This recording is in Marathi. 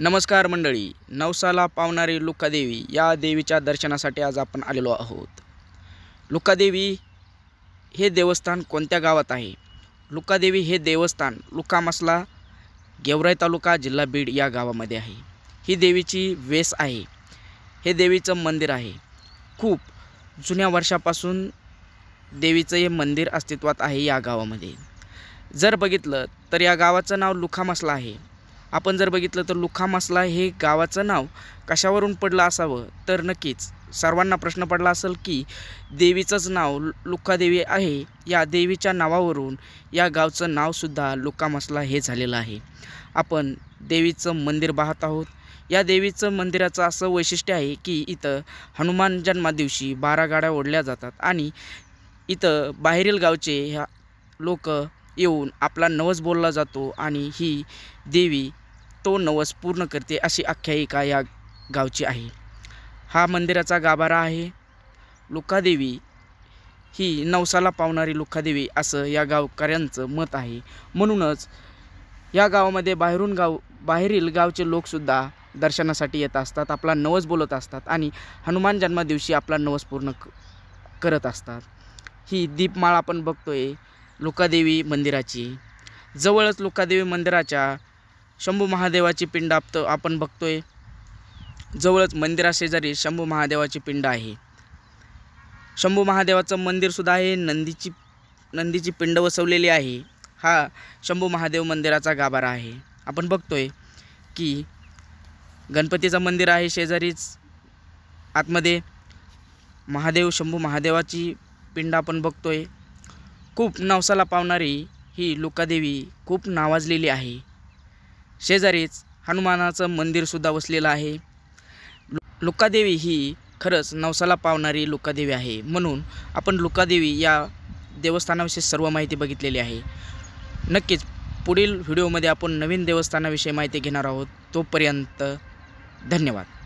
नमस्कार मंडळी नवसाला पावणारी लुकादेवी या देवीच्या दर्शनासाठी आज आपण आलेलो आहोत लुकादेवी हे देवस्थान कोणत्या गावात आहे लुकादेवी हे देवस्थान लुकामसला गेवराई तालुका जिल्हा बीड या गावामध्ये आहे ही देवीची वेस आहे हे देवीचं मंदिर आहे खूप जुन्या वर्षापासून देवीचं हे मंदिर अस्तित्वात आहे या गावामध्ये जर बघितलं तर या गावाचं नाव लुखामसला आहे आपण जर बघितलं तर लुखा मसला हे गावाचं नाव कशावरून पडलं असावं तर नक्कीच सर्वांना प्रश्न पडला असेल की देवीचंच नाव लुखादेवी आहे या देवीच्या नावावरून या गावचं नावसुद्धा लुक्का मसला हे झालेलं आहे आपण देवीचं मंदिर पाहत आहोत या देवीचं मंदिराचं असं वैशिष्ट्य आहे की इथं हनुमान जन्मादिवशी बारा गाड्या ओढल्या जातात आणि इथं बाहेरील गावचे ह्या लोक येऊन आपला नवस बोलला जातो आणि ही देवी तो नवस पूर्ण करते अशी आख्यायिका या गावची आहे हा मंदिराचा गाभारा आहे लोकादेवी ही नवसाला पावणारी लुखादेवी असं या गावकऱ्यांचं मत आहे म्हणूनच या गावामध्ये बाहेरून गाव बाहेरील गावचे लोकसुद्धा दर्शनासाठी येत असतात आपला नवस बोलत असतात आणि हनुमान जन्मादिवशी आपला नवस पूर्ण करत असतात ही दीपमाळ आपण बघतोय लोकादेवी मंदिराची जवळच लुकादेवी मंदिराच्या शंभू महादेवाची पिंड आप आपण बघतोय जवळच मंदिराशेजारी शंभू महादेवाची पिंड आहे शंभू महादेवाचं मंदिरसुद्धा आहे नंदीची नंदीची पिंड वसवलेली आहे हा शंभू महादेव मंदिराचा गाभारा आहे आपण बघतोय की गणपतीचं मंदिर आहे शेजारीच आतमध्ये महादेव शंभू महादेवाची पिंड आपण बघतोय खूप नवसाला पावणारी ही लोकादेवी खूप नावाजलेली आहे शेजारीच हनुमानाचं मंदिरसुद्धा वसलेलं आहे लुकादेवी ही खरंच नवसाला पावणारी लुकादेवी आहे म्हणून आपण लुकादेवी या देवस्थानाविषयी सर्व माहिती बघितलेली आहे नक्कीच पुढील व्हिडिओमध्ये आपण नवीन देवस्थानाविषयी माहिती घेणार आहोत तोपर्यंत धन्यवाद